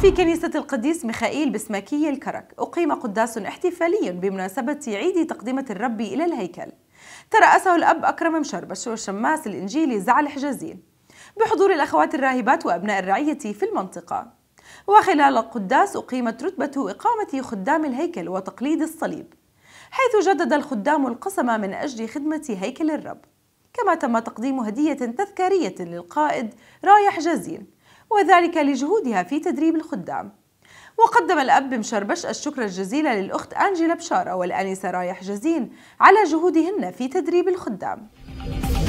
في كنيسة القديس ميخائيل بسماكية الكرك أقيم قداس احتفالي بمناسبة عيد تقدمة الرب إلى الهيكل ترأسه الأب أكرم مشربش والشماس الإنجيلي زعل حجازين بحضور الأخوات الراهبات وأبناء الرعية في المنطقة وخلال القداس أقيمت رتبة إقامة خدام الهيكل وتقليد الصليب حيث جدد الخدام القسم من أجل خدمة هيكل الرب كما تم تقديم هدية تذكارية للقائد رايح جازين وذلك لجهودها في تدريب الخدام وقدم الأب مشربش الشكر الجزيل للأخت أنجيلا بشارة والأنسة رايح جزين على جهودهن في تدريب الخدام